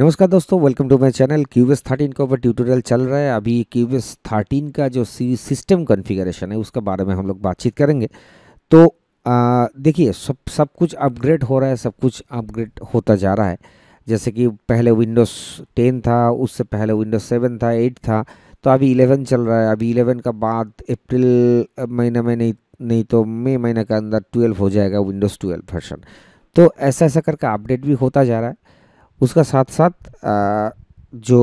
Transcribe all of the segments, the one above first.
नमस्कार दोस्तों welcome to my channel Cubase thirteen का ऊपर ट्यूटोरियल चल रहा है अभी क्यू एस थर्टीन का जो सी सिस्टम कॉन्फ़िगरेशन है उसके बारे में हम लोग बातचीत करेंगे तो देखिए सब सब कुछ अपग्रेड हो रहा है सब कुछ अपग्रेड होता जा रहा है जैसे कि पहले विंडोज़ टेन था उससे पहले विंडोज़ सेवन था एट था तो अभी इलेवन चल रहा है अभी इलेवन का बाद अप्रैल महीना में नहीं नहीं तो मई महीने के अंदर ट्वेल्व हो जाएगा विंडोज़ ट्वेल्व वर्षन तो ऐसा ऐसा करके अपडेट भी होता जा रहा है उसका साथ साथ जो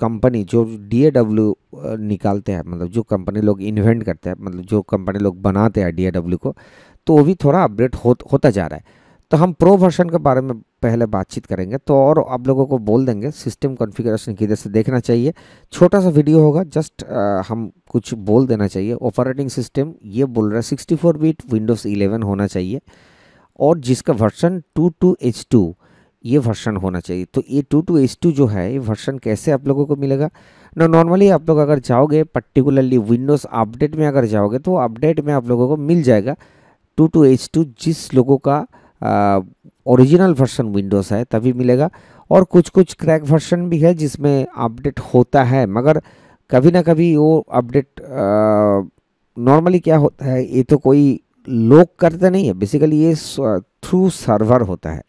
कंपनी जो डी निकालते हैं मतलब जो कंपनी लोग इन्वेंट करते हैं मतलब जो कंपनी लोग बनाते हैं डी को तो वो भी थोड़ा अपडेट हो, होता जा रहा है तो हम प्रो वर्शन के बारे में पहले बातचीत करेंगे तो और आप लोगों को बोल देंगे सिस्टम कॉन्फ़िगरेशन की जैसे देखना चाहिए छोटा सा वीडियो होगा जस्ट आ, हम कुछ बोल देना चाहिए ऑपरेटिंग सिस्टम ये बोल रहा है sixty four bit windows eleven होना चाहिए और जिसका version two two H two ये वर्षन होना चाहिए तो A two two S two जो है ये वर्षन कैसे आप लोगों को मिलेगा ना नॉर्मली आप लोग अगर जाओगे पर्टिकुलरली विंडोज़ अपडेट में अगर जाओगे तो अपडेट में आप लोगों को मिल जाएगा टू टू एच टू जिस लोगों का ओरिजिनल वर्षन विंडोज़ है तभी मिलेगा और कुछ कुछ क्रैक वर्षन भी है जिसमें अपडेट होता है मगर कभी ना कभी वो अपडेट नॉर्मली क्या होता है ये तो कोई लोग करता नहीं है बेसिकली ये थ्रू सर्वर होता है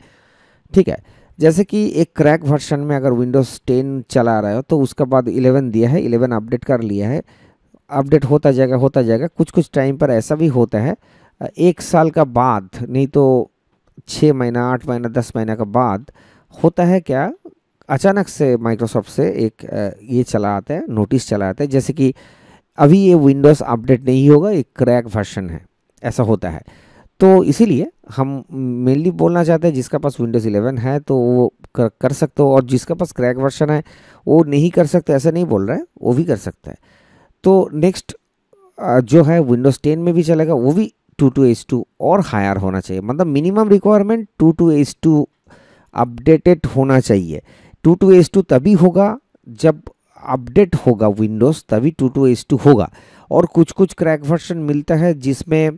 ठीक है जैसे कि एक क्रैक वर्जन में अगर विंडोज़ टेन चला रहे हो तो उसके बाद इलेवन दिया है इलेवन अपडेट कर लिया है अपडेट होता जाएगा होता जाएगा कुछ कुछ टाइम पर ऐसा भी होता है एक साल का बाद नहीं तो छः महीना आठ महीना दस महीना का बाद होता है क्या अचानक से माइक्रोसॉफ्ट से एक ये चला आता है नोटिस चला आता है जैसे कि अभी ये विंडोज़ अपडेट नहीं होगा एक क्रैक वर्शन है ऐसा होता है तो इसीलिए हम मेनली बोलना चाहते हैं जिसका पास विंडोज़ 11 है तो वो कर, कर सकते हो और जिसका पास क्रैक वर्सन है वो नहीं कर सकते ऐसा नहीं बोल रहे वो भी कर सकता है तो नेक्स्ट जो है विंडोज़ 10 में भी चलेगा वो भी टू टू एस टू और हायर होना चाहिए मतलब minimum requirement two two S two updated होना चाहिए टू टू एस टू तभी होगा जब अपडेट होगा विंडोज़ तभी टू टू एस टू होगा और कुछ कुछ क्रैक वर्सन मिलता है जिसमें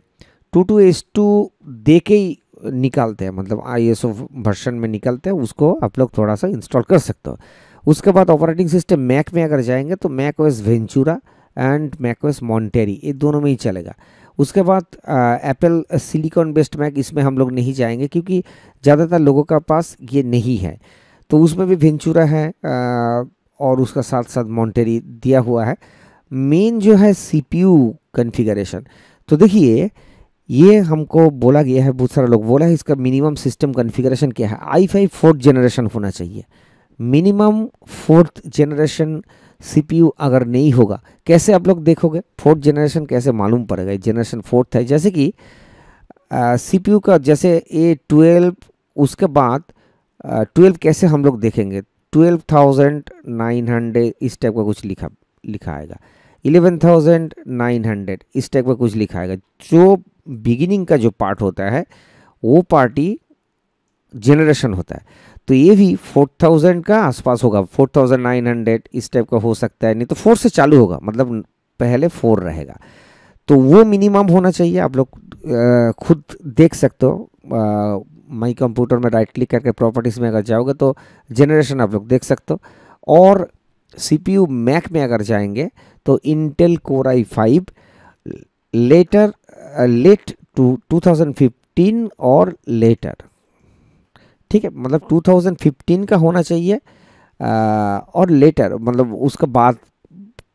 टू टू एस टू दे के ही निकालते हैं मतलब आई एस ओ वर्षन में निकलते हैं उसको आप लोग थोड़ा सा इंस्टॉल कर सकते हो उसके बाद ऑपरेटिंग सिस्टम मैक में अगर जाएंगे तो Mac OS Ventura and Mac OS Monterey ये दोनों में ही चलेगा उसके बाद एप्पल सिलिकॉन बेस्ड मैक इसमें हम लोग नहीं जाएंगे क्योंकि ज़्यादातर लोगों का पास ये नहीं है तो उसमें भी वेंचूरा है आ, और उसका साथ साथ मॉन्टेरी दिया हुआ है मेन जो है यू कन्फिगरेशन तो देखिए ये हमको बोला गया है बहुत सारा लोग बोला है इसका मिनिमम सिस्टम कन्फिग्रेशन क्या है आई फाइव फोर्थ जनरेशन होना चाहिए मिनिमम फोर्थ जनरेशन सीपीयू अगर नहीं होगा कैसे आप लोग देखोगे फोर्थ जनरेशन कैसे मालूम पड़ेगा जनरेशन फोर्थ है जैसे कि सी सीपीयू का जैसे ए ट्वेल्व उसके बाद ट्वेल्व कैसे हम लोग देखेंगे ट्वेल्व थाउजेंड नाइन हंड्रेड इस टाइप का कुछ लिखा लिखा आएगा इलेवन थाउजेंड नाइन हंड्रेड इस टैग पर कुछ लिखा है जो बिगिनिंग का जो पार्ट होता है वो पार्टी जनरेशन होता है तो ये भी फोर थाउजेंड का आसपास होगा फोर थाउजेंड नाइन हंड्रेड इस टाइप का हो सकता है नहीं तो फोर से चालू होगा मतलब पहले फोर रहेगा तो वो मिनिमम होना चाहिए आप लोग खुद देख सकते हो माई कंप्यूटर में राइट क्लिक करके प्रॉपर्टीज़ में अगर जाओगे तो जनरेशन आप लोग देख सकते हो और सीपीयू मैक में अगर जाएंगे तो Intel core I five later late two two और लेटर ठीक है मतलब 2015 का होना चाहिए आ, uh, और लेटर मतलब उसका बाद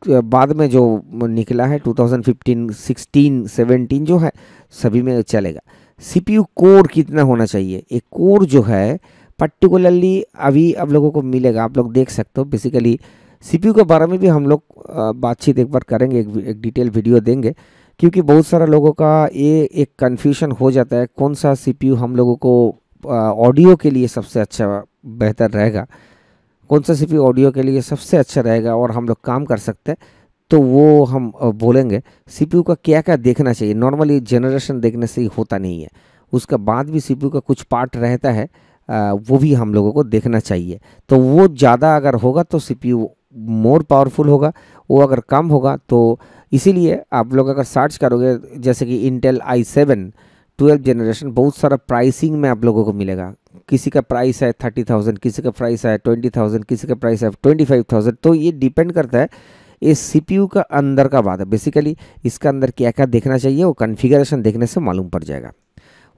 uh, बाद में जो निकला है 2015, 16, 17 जो है सभी में चलेगा सीपीयू कोर कितना होना चाहिए एक कोर जो है पर्टिकुलरली अभी आप लोगों को मिलेगा आप लोग देख सकते हो बेसिकली सीपीयू के बारे में भी हम लोग बातचीत एक बार करेंगे एक, एक डिटेल वीडियो देंगे क्योंकि बहुत सारा लोगों का ये एक कन्फ्यूशन हो जाता है कौन सा सीपीयू हम लोगों को ऑडियो के लिए सबसे अच्छा बेहतर रहेगा कौन सा सी ऑडियो के लिए सबसे अच्छा रहेगा और हम लोग काम कर सकते हैं तो वो हम बोलेंगे सी का क्या क्या देखना चाहिए नॉर्मली जनरेशन देखने से ही होता नहीं है उसके बाद भी सी का कुछ पार्ट रहता है वो भी हम लोगों को देखना चाहिए तो वो ज़्यादा अगर होगा तो C P U more powerful होगा वो अगर कम होगा तो इसीलिए आप लोग अगर सर्च करोगे जैसे कि Intel I seven twelve generation बहुत सारा प्राइसिंग में आप लोगों को मिलेगा किसी का प्राइस है थर्टी थाउजेंड किसी का प्राइस है ट्वेंटी थाउजेंड किसी का प्राइस है ट्वेंटी फाइव थाउजेंड तो ये डिपेंड करता है ये सीपीयू का अंदर का बात है बेसिकली इसका अंदर क्या क्या देखना चाहिए वो कन्फिगरेशन देखने से मालूम पड़ जाएगा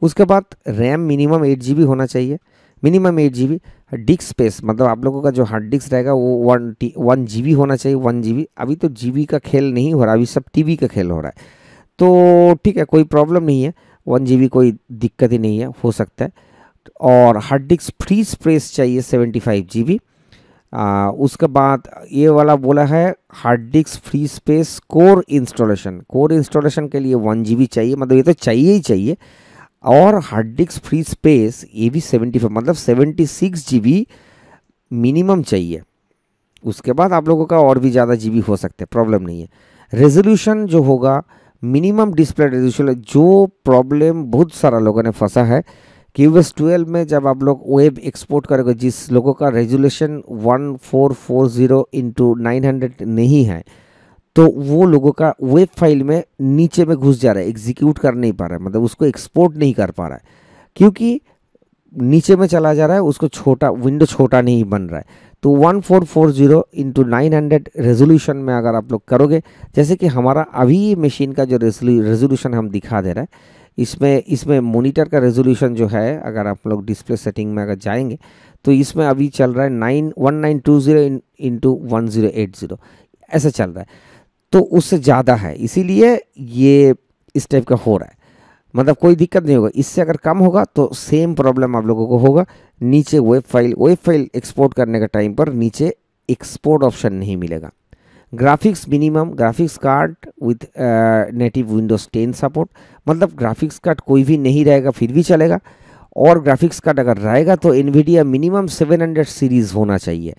उसके बाद रैम मिनिमम एट जी होना चाहिए minimum eight G disk space मतलब आप लोगों का जो हार्ड डिस्क रहेगा वो वन टी वन जी होना चाहिए वन जी अभी तो जी का खेल नहीं हो रहा अभी सब टी का खेल हो रहा है तो ठीक है कोई प्रॉब्लम नहीं है वन जी कोई दिक्कत ही नहीं है हो सकता है और हार्ड डिस्क फ्री स्पेस चाहिए सेवेंटी फाइव जी बी उसके बाद ये वाला बोला है hard disk free space core installation core installation के लिए वन जी चाहिए मतलब ये तो चाहिए ही चाहिए और हार्ड डिस्क फ्री स्पेस ये भी सेवेंटी फाइव मतलब seventy six G B minimum चाहिए उसके बाद आप लोगों का और भी ज़्यादा जी हो सकते हैं प्रॉब्लम नहीं है रेजोल्यूशन जो होगा मिनिमम डिस्प्ले रेजोल्यूशन जो प्रॉब्लम बहुत सारा लोगों ने फंसा है कि यूएस ट्वेल्व में जब आप लोग वेब एक्सपोर्ट करोगे जिस लोगों का resolution one four four zero into nine hundred नहीं है तो वो लोगों का वेब फाइल में नीचे में घुस जा रहा है एग्जीक्यूट कर नहीं पा रहा है मतलब उसको एक्सपोर्ट नहीं कर पा रहा है क्योंकि नीचे में चला जा रहा है उसको छोटा विंडो छोटा नहीं बन रहा है तो 1440 four four zero into nine hundred resolution में अगर आप लोग करोगे जैसे कि हमारा अभी मशीन का जो रेजोल्यूशन हम दिखा दे रहा है इसमें इसमें मोनिटर का रेजोल्यूशन जो है अगर आप लोग डिस्प्ले सेटिंग में अगर जाएंगे तो इसमें अभी चल रहा है nine one nine two zero into one zero eight zero ऐसा चल रहा है तो उससे ज़्यादा है इसीलिए ये इस टाइप का हो रहा है मतलब कोई दिक्कत नहीं होगा इससे अगर कम होगा तो सेम प्रॉब्लम आप लोगों को होगा नीचे web file web file export करने का टाइम पर नीचे एक्सपोर्ट ऑप्शन नहीं मिलेगा graphics minimum graphics card with native windows ten support मतलब ग्राफिक्स कार्ड कोई भी नहीं रहेगा फिर भी चलेगा और ग्राफिक्स कार्ड अगर रहेगा तो एनवीडिया मिनिमम 700 सीरीज़ होना चाहिए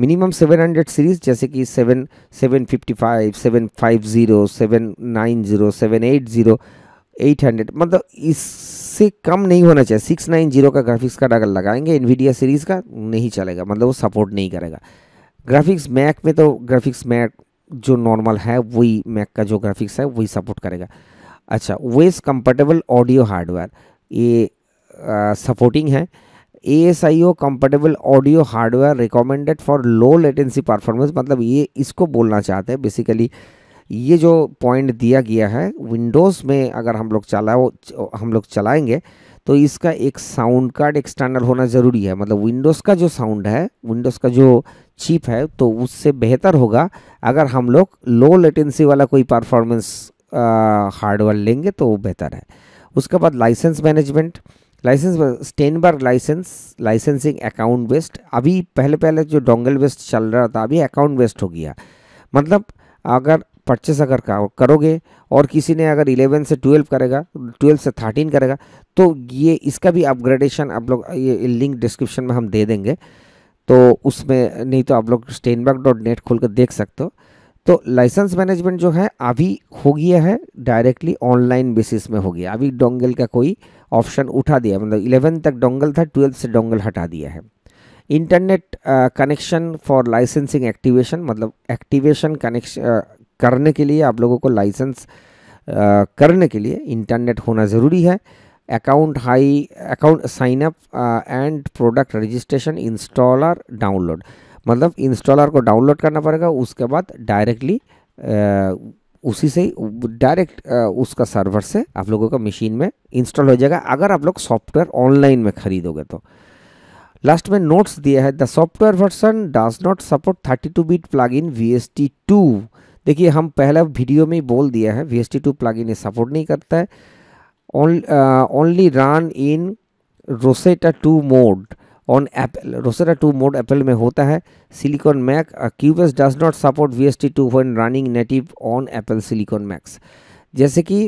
मिनिमम 700 सीरीज़ जैसे कि seven seven fifty five seven five zero seven nine zero seven eight zero eight hundred मतलब इससे कम नहीं होना चाहिए सिक्स नाइन जीरो का ग्राफिक्स कार्ड अगर लगाएंगे इन्वीडिया सीरीज़ का नहीं चलेगा मतलब वो सपोर्ट नहीं करेगा ग्राफिक्स मैक में तो ग्राफिक्स मैक जो नॉर्मल है वही मैक का जो ग्राफिक्स है वही सपोर्ट करेगा अच्छा वेस कंफर्टेबल ऑडियो हार्डवेयर ये सपोर्टिंग है ASIO comfortable audio hardware recommended for low latency performance मतलब ये इसको बोलना चाहते हैं बेसिकली ये जो पॉइंट दिया गया है विंडोज़ में अगर हम लोग चलाओ हम लोग चलाएंगे तो इसका एक साउंड कार्ड एक्सटर्नल होना ज़रूरी है मतलब विंडोज़ का जो साउंड है विंडोज़ का जो चिप है तो उससे बेहतर होगा अगर हम लोग लो लेटेंसी वाला कोई परफॉर्मेंस हार्डवेयर लेंगे तो वो बेहतर है उसके बाद license management license Steinberg license licensing account based अभी पहले पहले जो डोंगल बेस्ड चल रहा था अभी अकाउंट बेस्ड हो गया मतलब अगर परचेस अगर करोगे और किसी ने अगर 11 से ट्वेल्व करेगा ट्वेल्व से थर्टीन करेगा तो ये इसका भी अपग्रेडेशन आप लोग ये लिंक डिस्क्रिप्शन में हम दे देंगे तो उसमें नहीं तो आप लोग स्टेनबर्ग डॉट नेट खोल कर देख सकते हो तो लाइसेंस मैनेजमेंट जो है अभी हो गया है डायरेक्टली ऑनलाइन बेसिस में हो गया अभी डोंगल का कोई ऑप्शन उठा दिया मतलब इलेवन तक डोंगल था ट्वेल्थ से डोंगल हटा दिया है internet connection for licensing activation मतलब एक्टिवेशन कनेक्शन करने के लिए आप लोगों को लाइसेंस uh, करने के लिए इंटरनेट होना ज़रूरी है account high account sign up and product registration installer download मतलब इंस्टॉलर को डाउनलोड करना पड़ेगा उसके बाद डायरेक्टली उसी से डायरेक्ट उसका सर्वर से आप लोगों का मशीन में इंस्टॉल हो जाएगा अगर आप लोग सॉफ्टवेयर ऑनलाइन में खरीदोगे तो लास्ट में नोट्स दिया है the software version does not support thirty two bit plug in V S T two देखिए हम पहले वीडियो में ही बोल दिया है V S T two plug in support नहीं करता है only run in Rosetta two mode on Apple Rosetta two mode Apple में होता है silicon Mac Cubase does not support V S T two one running native on Apple silicon max जैसे कि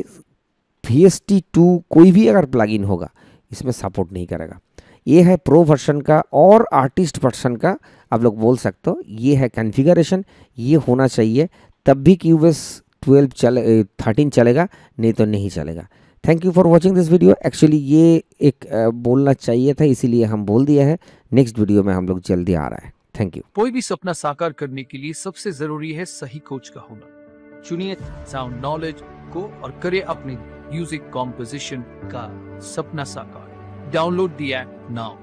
we S T to कोई भी अगर इन होगा इसमें सपोर्ट नहीं करेगा ये है प्रो वर्सन का और आर्टिस्ट वर्सन का आप लोग बोल सकते हो ये है कन्फिगरेशन ये होना चाहिए तब भी क्यूबस ट्वेल्व चले थर्टीन चलेगा नहीं तो नहीं चलेगा thank you for watching this video actually ये एक बोलना चाहिए था इसीलिए हम बोल दिया है नेक्स्ट वीडियो में हम लोग जल्दी आ रहा है थैंक यू कोई भी सपना साकार करने के लिए सबसे जरूरी है सही कोच का होना चुनिए साउंड नॉलेज को और करे अपने म्यूजिक कॉम्पोजिशन का सपना साकार डाउनलोड दिया नाउ